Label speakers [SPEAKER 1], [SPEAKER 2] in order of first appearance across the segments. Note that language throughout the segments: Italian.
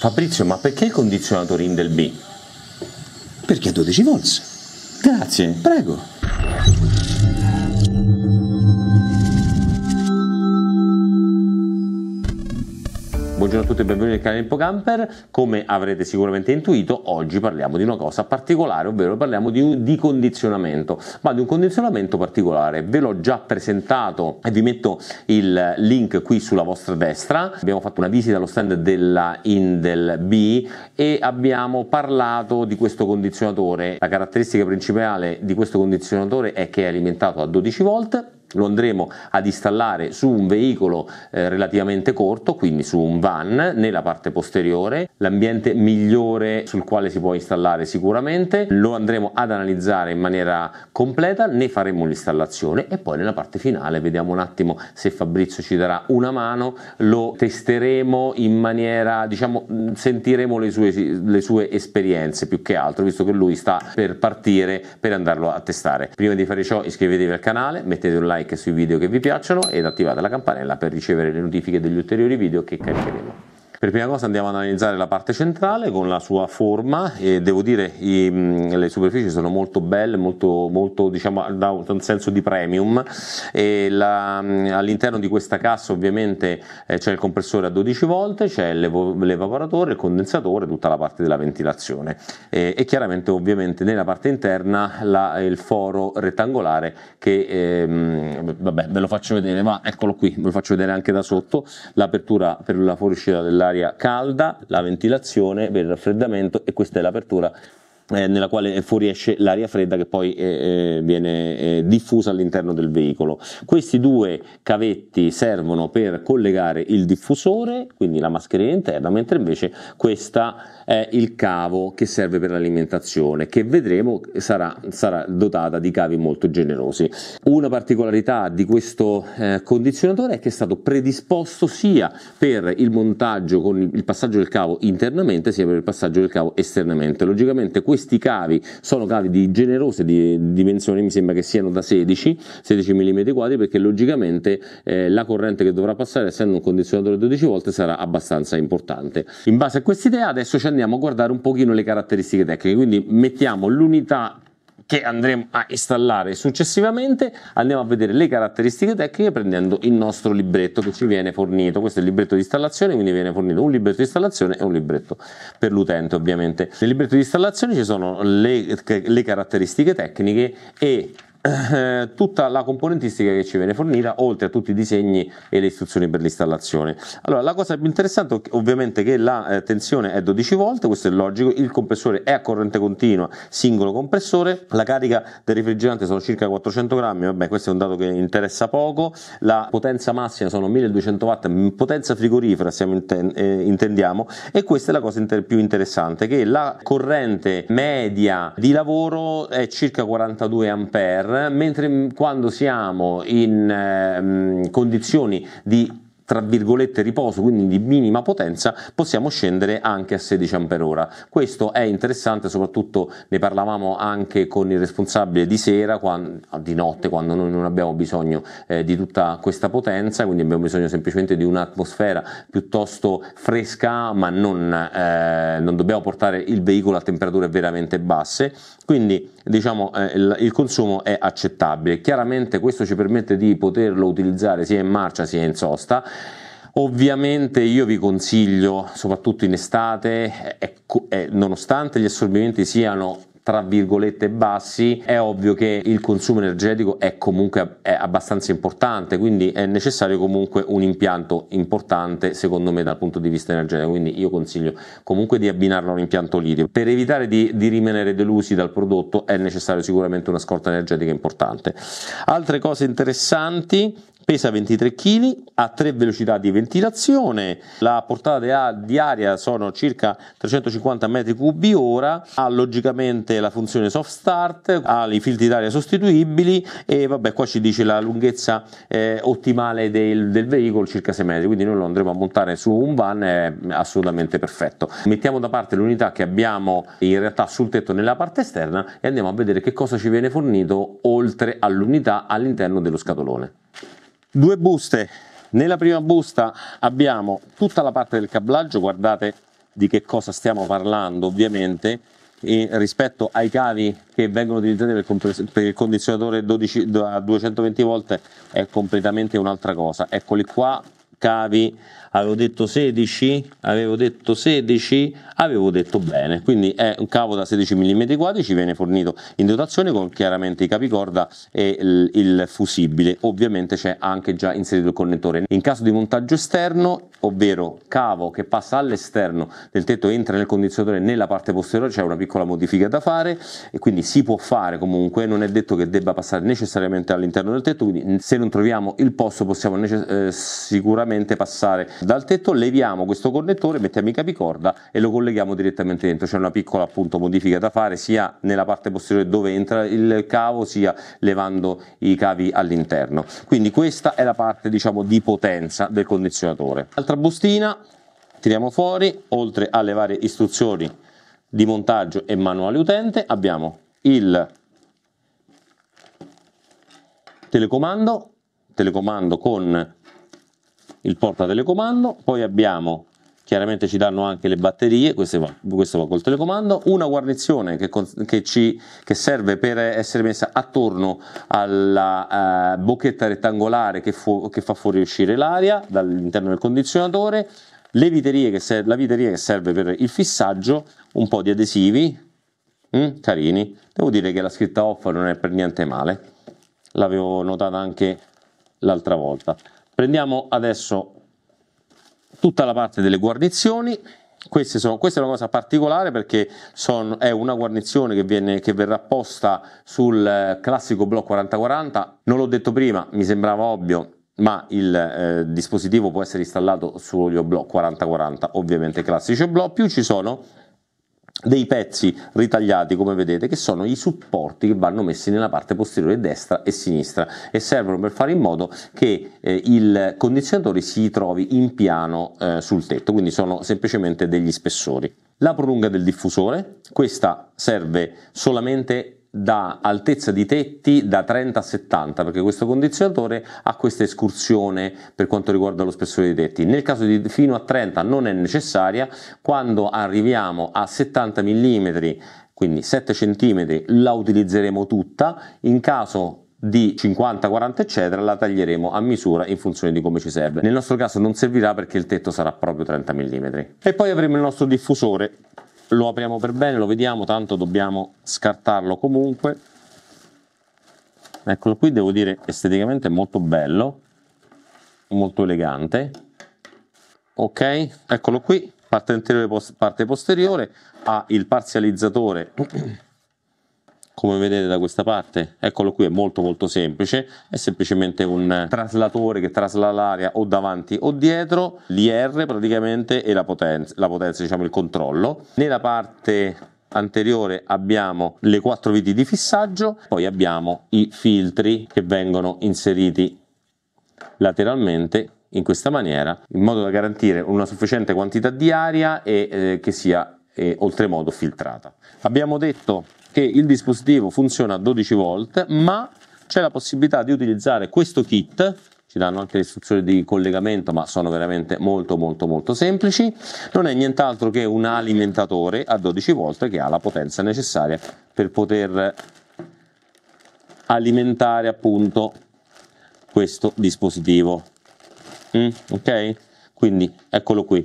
[SPEAKER 1] Fabrizio, ma perché il condizionatore Indel B? Perché 12 volts. Grazie. Prego. Buongiorno a tutti e benvenuti nel canale Impocamper. Come avrete sicuramente intuito, oggi parliamo di una cosa particolare, ovvero parliamo di, di, condizionamento, ma di un condizionamento particolare. Ve l'ho già presentato e vi metto il link qui sulla vostra destra. Abbiamo fatto una visita allo stand della Indel B e abbiamo parlato di questo condizionatore. La caratteristica principale di questo condizionatore è che è alimentato a 12 volt lo andremo ad installare su un veicolo eh, relativamente corto, quindi su un van, nella parte posteriore, l'ambiente migliore sul quale si può installare sicuramente, lo andremo ad analizzare in maniera completa, ne faremo l'installazione e poi nella parte finale vediamo un attimo se Fabrizio ci darà una mano, lo testeremo in maniera, diciamo, sentiremo le sue, le sue esperienze più che altro, visto che lui sta per partire per andarlo a testare. Prima di fare ciò iscrivetevi al canale, mettete un like like sui video che vi piacciono ed attivate la campanella per ricevere le notifiche degli ulteriori video che caricheremo. Per prima cosa andiamo ad analizzare la parte centrale con la sua forma e devo dire i, le superfici sono molto belle, molto, molto diciamo da un senso di premium la, all'interno di questa cassa ovviamente eh, c'è il compressore a 12 volt, c'è l'evaporatore, il condensatore, tutta la parte della ventilazione e, e chiaramente ovviamente nella parte interna la, il foro rettangolare che ehm, vabbè ve lo faccio vedere ma eccolo qui ve lo faccio vedere anche da sotto l'apertura per la fuoriuscita della l'aria calda, la ventilazione per il raffreddamento e questa è l'apertura eh, nella quale fuoriesce l'aria fredda che poi eh, eh viene eh, diffusa all'interno del veicolo. Questi due cavetti servono per collegare il diffusore, quindi la mascherina interna, mentre invece questo è il cavo che serve per l'alimentazione, che vedremo sarà, sarà dotata di cavi molto generosi. Una particolarità di questo eh, condizionatore è che è stato predisposto sia per il montaggio con il passaggio del cavo internamente, sia per il passaggio del cavo esternamente. Logicamente questo questi cavi sono cavi di generose dimensioni, mi sembra che siano da 16, 16 mm quadri, perché logicamente eh, la corrente che dovrà passare, essendo un condizionatore 12 volt, sarà abbastanza importante. In base a quest'idea adesso ci andiamo a guardare un pochino le caratteristiche tecniche, quindi mettiamo l'unità che andremo a installare successivamente, andiamo a vedere le caratteristiche tecniche prendendo il nostro libretto che ci viene fornito. Questo è il libretto di installazione, quindi viene fornito un libretto di installazione e un libretto per l'utente ovviamente. Nel libretto di installazione ci sono le, le caratteristiche tecniche e eh, tutta la componentistica che ci viene fornita oltre a tutti i disegni e le istruzioni per l'installazione allora la cosa più interessante è ovviamente che la eh, tensione è 12 volt questo è logico il compressore è a corrente continua singolo compressore la carica del refrigerante sono circa 400 grammi vabbè questo è un dato che interessa poco la potenza massima sono 1200 watt potenza frigorifera stiamo inten- eh, intendiamo e questa è la cosa inter- più interessante che la corrente media di lavoro è circa 42 ampere eh, mentre quando siamo in eh, condizioni di tra virgolette riposo, quindi di minima potenza, possiamo scendere anche a 16 Ah. Questo è interessante, soprattutto ne parlavamo anche con il responsabile di sera, quando, di notte, quando noi non abbiamo bisogno eh, di tutta questa potenza, quindi abbiamo bisogno semplicemente di un'atmosfera piuttosto fresca, ma non, eh, non dobbiamo portare il veicolo a temperature veramente basse. Quindi diciamo eh, il, il, consumo è accettabile. Chiaramente questo ci permette di poterlo utilizzare sia in marcia sia in sosta Ovviamente io vi consiglio, soprattutto in estate, è, è, nonostante gli assorbimenti siano tra virgolette bassi, è ovvio che il consumo energetico è comunque è abbastanza importante, quindi è necessario comunque un impianto importante secondo me dal punto di vista energetico, quindi io consiglio comunque di abbinarlo a un impianto litio. Per evitare di, di rimanere delusi dal prodotto è necessario sicuramente una scorta energetica importante. Altre cose interessanti, pesa 23 kg, ha tre velocità di ventilazione, la portata di aria sono circa 350 m3 ora, ha logicamente la funzione soft start, ha i filtri d'aria sostituibili e vabbè qua ci dice la lunghezza eh, ottimale del, del, veicolo circa 6 metri, quindi noi lo andremo a montare su un van, è assolutamente perfetto. Mettiamo da parte l'unità che abbiamo in realtà sul tetto nella parte esterna e andiamo a vedere che cosa ci viene fornito oltre all'unità all'interno dello scatolone due buste nella prima busta abbiamo tutta la parte del cablaggio guardate di che cosa stiamo parlando ovviamente rispetto ai cavi che vengono utilizzati per il, per il condizionatore 12, a 220 volt è completamente un'altra cosa eccoli qua cavi avevo detto 16, avevo detto 16, avevo detto bene, quindi è un cavo da 16 mm quadri ci viene fornito in dotazione con chiaramente i capicorda e il, il fusibile, ovviamente c'è anche già inserito il connettore. In caso di montaggio esterno, ovvero cavo che passa all'esterno del tetto entra nel condizionatore nella parte posteriore, c'è una piccola modifica da fare e quindi si può fare comunque, non è detto che debba passare necessariamente all'interno del tetto, quindi se non troviamo il posto possiamo eh, sicuramente passare dal tetto leviamo questo connettore, mettiamo i capicorda e lo colleghiamo direttamente dentro. C'è una piccola appunto modifica da fare sia nella parte posteriore dove entra il cavo, sia levando i cavi all'interno. Quindi questa è la parte diciamo di potenza del condizionatore. Altra bustina, tiriamo fuori, oltre alle varie istruzioni di montaggio e manuale utente, abbiamo il telecomando, telecomando con il porta telecomando, poi abbiamo chiaramente ci danno anche le batterie, questo va, questo va col telecomando, una guarnizione che, che, ci, che, serve per essere messa attorno alla eh, bocchetta rettangolare che, fu, che, fa fuoriuscire l'aria dall'interno del condizionatore, viterie ser- la viteria che serve per il fissaggio, un po' di adesivi, mm, carini, devo dire che la scritta off non è per niente male, l'avevo notata anche l'altra volta. Prendiamo adesso tutta la parte delle guarnizioni. Queste Sono, questa è una cosa particolare perché son, è una guarnizione che, viene, che, verrà posta sul eh, classico blocco 4040. Non l'ho detto prima, mi sembrava ovvio, ma il eh, dispositivo può essere installato sugli oblò 4040, ovviamente classici oblò, più ci sono dei pezzi ritagliati come vedete che sono i supporti che vanno messi nella parte posteriore destra e sinistra e servono per fare in modo che eh, il condizionatore si trovi in piano eh, sul tetto quindi sono semplicemente degli spessori la prolunga del diffusore questa serve solamente da altezza di tetti da 30 a 70 perché questo condizionatore ha questa escursione per quanto riguarda lo spessore dei tetti nel caso di fino a 30 non è necessaria quando arriviamo a 70 mm quindi 7 cm la utilizzeremo tutta in caso di 50, 40 eccetera la taglieremo a misura in funzione di come ci serve nel nostro caso non servirà perché il tetto sarà proprio 30 mm e poi avremo il nostro diffusore lo apriamo per bene, lo vediamo, tanto dobbiamo scartarlo comunque. Eccolo qui, devo dire esteticamente molto bello, molto elegante. Ok, eccolo qui, parte anteriore, parte posteriore, ha il parzializzatore come vedete da questa parte eccolo qui è molto molto semplice è semplicemente un traslatore che trasla l'aria o davanti o dietro l'IR praticamente e la potenza, la potenza diciamo il controllo nella parte anteriore abbiamo le quattro viti di fissaggio poi abbiamo i filtri che vengono inseriti lateralmente in questa maniera in modo da garantire una sufficiente quantità di aria e eh, che sia eh, oltremodo filtrata abbiamo detto che il dispositivo funziona a 12 volt, ma c'è la possibilità di utilizzare questo kit ci danno anche le istruzioni di collegamento, ma sono veramente molto molto molto semplici. Non è nient'altro che un alimentatore a 12 volt che ha la potenza necessaria per poter alimentare appunto questo dispositivo. Mm, ok? Quindi eccolo qui,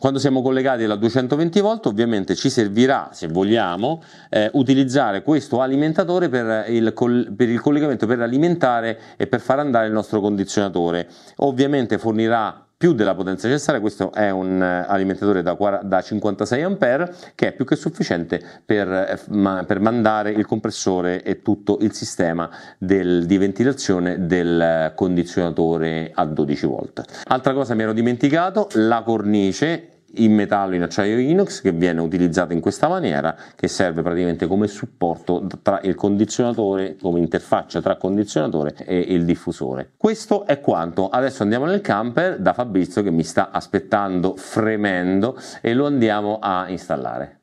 [SPEAKER 1] quando siamo collegati alla 220 volt ovviamente ci servirà, se vogliamo, eh, utilizzare questo alimentatore per il, col- per il collegamento, per alimentare e per far andare il nostro condizionatore. Ovviamente fornirà più della potenza necessaria, questo è un eh, alimentatore da, da 56 ampere che è più che sufficiente per, eh, ma, per, mandare il compressore e tutto il sistema del, di ventilazione del eh, condizionatore a 12 volt. Altra cosa mi ero dimenticato, la cornice in metallo in acciaio inox che viene utilizzato in questa maniera che serve praticamente come supporto tra il condizionatore come interfaccia tra condizionatore e il diffusore questo è quanto adesso andiamo nel camper da Fabrizio che mi sta aspettando fremendo e lo andiamo a installare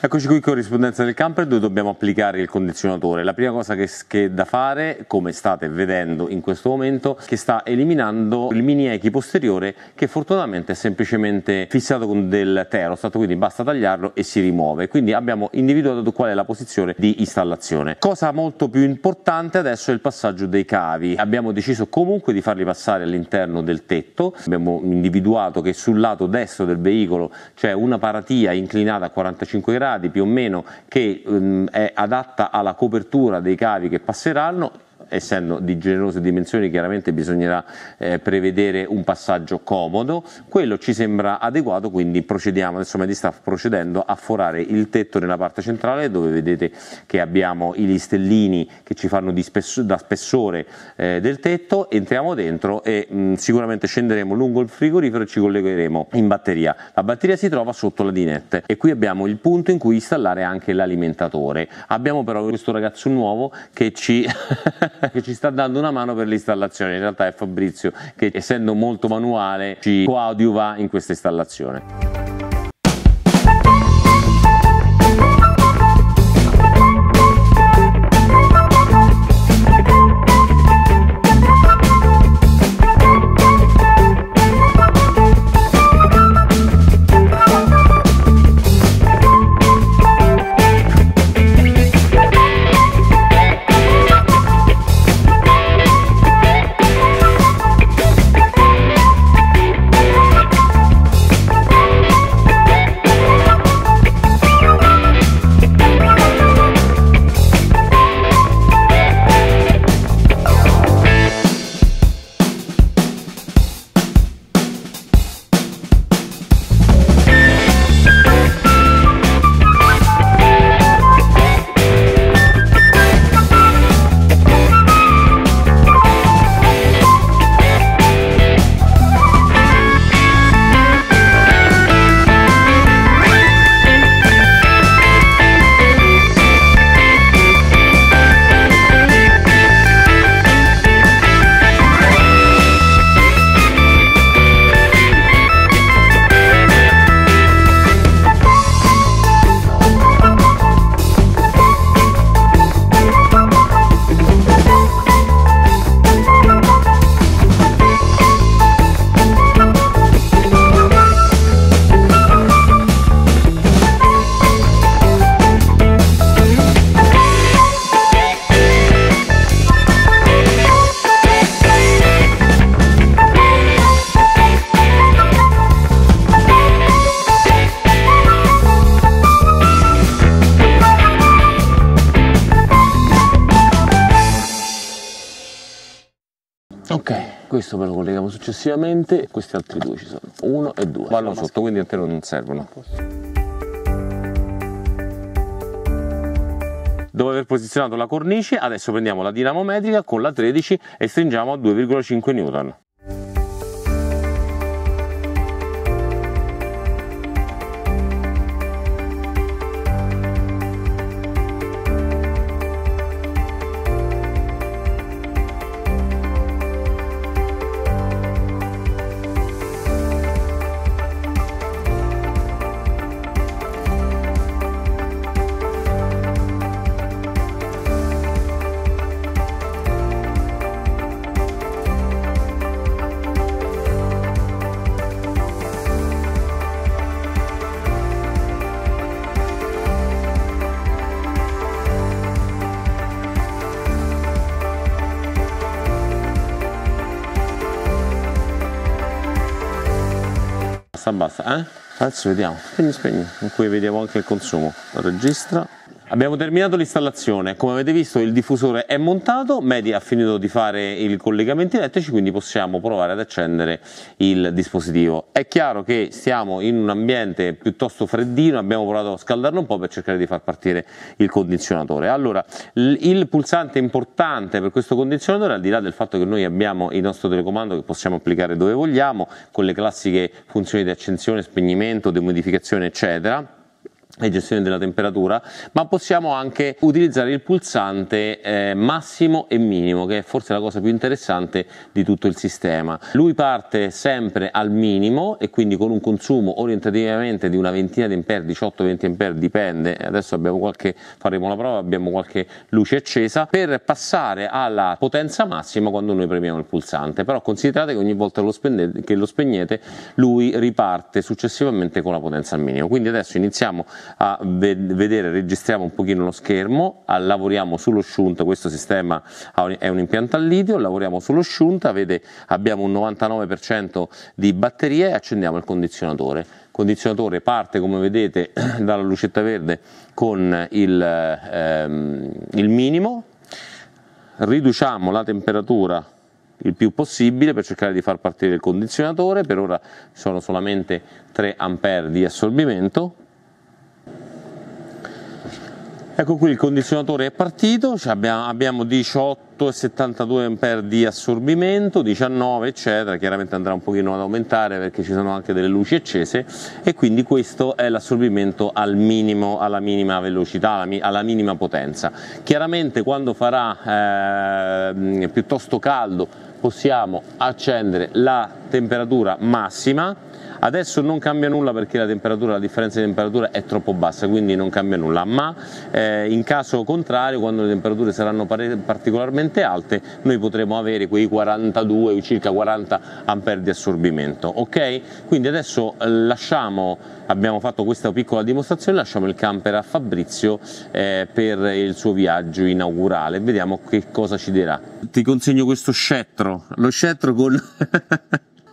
[SPEAKER 1] Eccoci qui in corrispondenza del camper dove dobbiamo applicare il condizionatore. La prima cosa che, che da fare, come state vedendo in questo momento, che sta eliminando il mini echi posteriore che fortunatamente è semplicemente fissato con del terostat, quindi basta tagliarlo e si rimuove. Quindi abbiamo individuato qual è la posizione di installazione. Cosa molto più importante adesso è il passaggio dei cavi. Abbiamo deciso comunque di farli passare all'interno del tetto. Abbiamo individuato che sul lato destro del veicolo c'è una paratia inclinata a 45 gradi gradi più o meno che ehm, è adatta alla copertura dei cavi che passeranno essendo di generose dimensioni chiaramente bisognerà eh, prevedere un passaggio comodo, quello ci sembra adeguato quindi procediamo, adesso di staff procedendo a forare il tetto nella parte centrale dove vedete che abbiamo i listellini che ci fanno spesso, da spessore eh, del tetto, entriamo dentro e mh, mm, sicuramente scenderemo lungo il frigorifero e ci collegheremo in batteria, la batteria si trova sotto la dinette e qui abbiamo il punto in cui installare anche l'alimentatore, abbiamo però questo ragazzo nuovo che ci che ci sta dando una mano per l'installazione, in realtà è Fabrizio che essendo molto manuale ci coadiuva in questa installazione. questo ve lo colleghiamo successivamente, questi altri due ci sono, uno e due. Vanno sotto, maschera. quindi a te non servono. Dopo aver posizionato la cornice, adesso prendiamo la dinamometrica con la 13 e stringiamo a 2,5 N. basta, eh? Adesso vediamo, spegni, spegni, in cui vediamo anche il consumo. Registra, Abbiamo terminato l'installazione, come avete visto il diffusore è montato, Medi ha finito di fare i collegamenti elettrici quindi possiamo provare ad accendere il dispositivo. È chiaro che siamo in un ambiente piuttosto freddino, abbiamo provato a scaldarlo un po' per cercare di far partire il condizionatore. Allora, il pulsante importante per questo condizionatore, al di là del fatto che noi abbiamo il nostro telecomando che possiamo applicare dove vogliamo, con le classiche funzioni di accensione, spegnimento, demodificazione eccetera, e gestione della temperatura, ma possiamo anche utilizzare il pulsante eh, massimo e minimo, che è forse la cosa più interessante di tutto il sistema. Lui parte sempre al minimo e quindi con un consumo orientativamente di una ventina di ampere, 18-20 ampere, dipende, adesso qualche, faremo la prova, abbiamo qualche luce accesa, per passare alla potenza massima quando noi premiamo il pulsante, però considerate che ogni volta lo spendete, che lo spegnete lui riparte successivamente con la potenza al minimo, quindi adesso iniziamo a vedere, registriamo un pochino lo schermo, lavoriamo sullo shunt, questo sistema è un impianto a litio, lavoriamo sullo shunt, vede, abbiamo un 99% di batteria e accendiamo il condizionatore. Il condizionatore parte come vedete dalla lucetta verde con il, ehm, il minimo, riduciamo la temperatura il più possibile per cercare di far partire il condizionatore, per ora sono solamente 3 A di assorbimento, Ecco qui il condizionatore è partito, abbiamo, abbiamo 18,72 A di assorbimento, 19 eccetera, chiaramente andrà un pochino ad aumentare perché ci sono anche delle luci accese e quindi questo è l'assorbimento al minimo, alla minima velocità, alla, minima potenza. Chiaramente quando farà eh, piuttosto caldo possiamo accendere la temperatura massima, adesso non cambia nulla perché la, la differenza di temperatura è troppo bassa, quindi non cambia nulla, ma eh, in caso contrario, quando le temperature saranno particolarmente alte, noi potremo avere quei 42 circa 40 ampere di assorbimento, ok? Quindi adesso eh, lasciamo, abbiamo fatto questa piccola dimostrazione, lasciamo il camper a Fabrizio eh, per il suo viaggio inaugurale, vediamo che cosa ci dirà. Ti consegno questo scettro, lo scettro con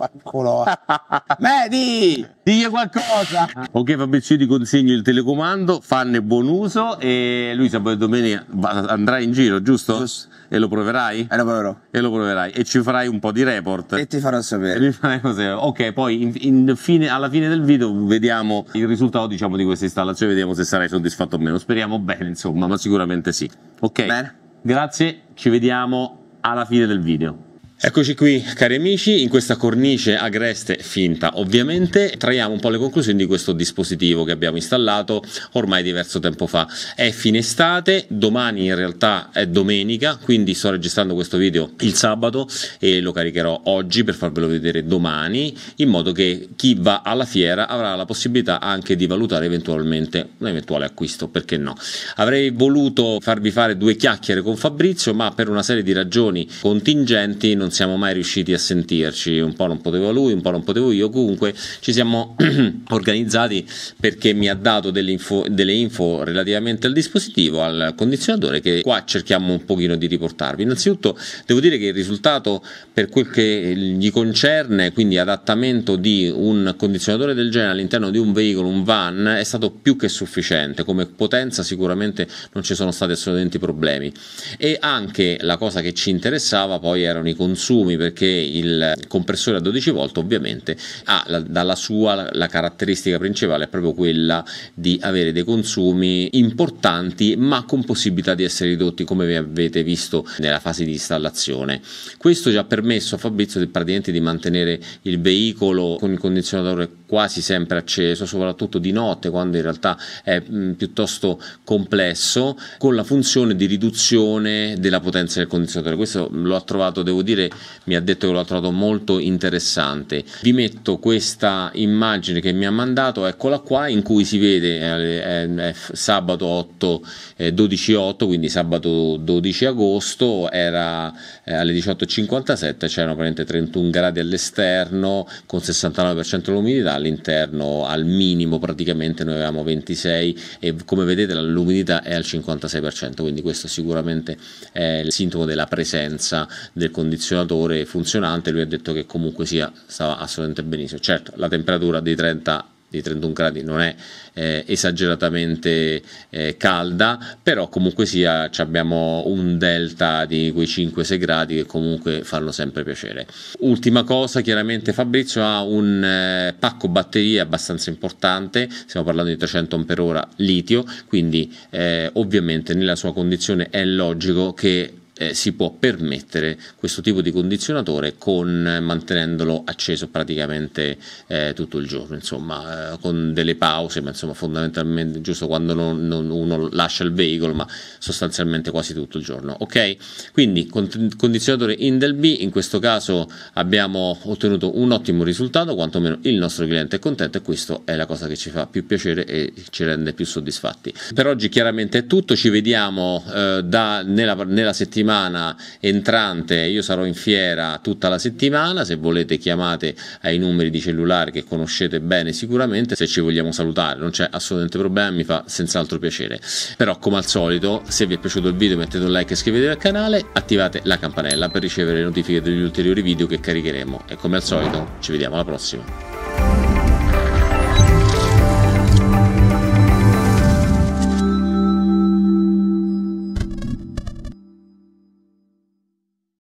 [SPEAKER 1] Vaffanculo. Medi, digli qualcosa. Ok Fabrizio, io ti consegno il telecomando, fanne buon uso e lui sabato e domenica andrai in giro, giusto? Giusto. E lo proverai? E lo proverò. E lo proverai e ci farai un po' di report. E ti farò sapere. E mi farai sapere. Ok, poi in, in fine, alla fine del video vediamo il risultato diciamo, di questa installazione, vediamo se sarai soddisfatto o meno. Speriamo bene, insomma, ma sicuramente sì. Ok. Bene. Grazie, ci vediamo alla fine del video. Eccoci qui cari amici, in questa cornice agreste finta ovviamente traiamo un po' le conclusioni di questo dispositivo che abbiamo installato ormai diverso tempo fa. È fine estate, domani in realtà è domenica, quindi sto registrando questo video il sabato e lo caricherò oggi per farvelo vedere domani, in modo che chi va alla fiera avrà la possibilità anche di valutare eventualmente un eventuale acquisto, perché no. Avrei voluto farvi fare due chiacchiere con Fabrizio, ma per una serie di ragioni contingenti non non siamo mai riusciti a sentirci, un po' non poteva lui, un po' non potevo io, comunque ci siamo organizzati perché mi ha dato delle info, delle info relativamente al dispositivo, al condizionatore che qua cerchiamo un pochino di riportarvi. Innanzitutto devo dire che il risultato per quel che gli concerne, quindi adattamento di un condizionatore del genere all'interno di un veicolo, un van, è stato più che sufficiente, come potenza sicuramente non ci sono stati assolutamente problemi e anche la cosa che ci interessava poi erano i consumi consumi perché il compressore a 12 volt ovviamente ha la, dalla sua la caratteristica principale è proprio quella di avere dei consumi importanti ma con possibilità di essere ridotti come vi avete visto nella fase di installazione. Questo ci ha permesso a Fabrizio praticamente di mantenere il veicolo con il condizionatore quasi sempre acceso, soprattutto di notte quando in realtà è mh, mm, piuttosto complesso, con la funzione di riduzione della potenza del condizionatore. Questo lo ha trovato, devo dire, mi ha detto che l'ha trovato molto interessante. Vi metto questa immagine che mi ha mandato, eccola qua, in cui si vede eh, è, è sabato 8, eh, 12 8, quindi sabato 12 agosto, era eh, alle 18.57, c'erano praticamente 31 gradi all'esterno con 69% l'umidità, all'interno al minimo praticamente noi avevamo 26 e come vedete l'umidità è al 56%, quindi questo sicuramente è il sintomo della presenza del condizionatore congelatore funzionante, lui ha detto che comunque sia, stava assolutamente benissimo. Certo, la temperatura di 30 di 31 gradi non è eh, esageratamente eh, calda, però comunque sia abbiamo un delta di quei 5-6 gradi che comunque fanno sempre piacere. Ultima cosa, chiaramente Fabrizio ha un eh, pacco batterie abbastanza importante, stiamo parlando di 300 Ah litio, quindi eh, ovviamente nella sua condizione è logico che eh, si può permettere questo tipo di condizionatore con, eh, mantenendolo acceso praticamente eh, tutto il giorno, insomma, eh, con delle pause, ma insomma, fondamentalmente giusto quando non, non uno lascia il veicolo, ma sostanzialmente quasi tutto il giorno. Ok, quindi con, condizionatore Indel B, in questo caso abbiamo ottenuto un ottimo risultato, quantomeno il nostro cliente è contento e questa è la cosa che ci fa più piacere e ci rende più soddisfatti. Per oggi chiaramente è tutto, ci vediamo eh, da, nella, nella settimana settimana entrante io sarò in fiera tutta la settimana, se volete chiamate ai numeri di cellulare che conoscete bene sicuramente, se ci vogliamo salutare non c'è assolutamente problema, mi fa senz'altro piacere. Però come al solito, se vi è piaciuto il video mettete un like e iscrivetevi al canale, attivate la campanella per ricevere le notifiche degli ulteriori video che caricheremo e come al solito ci vediamo alla prossima.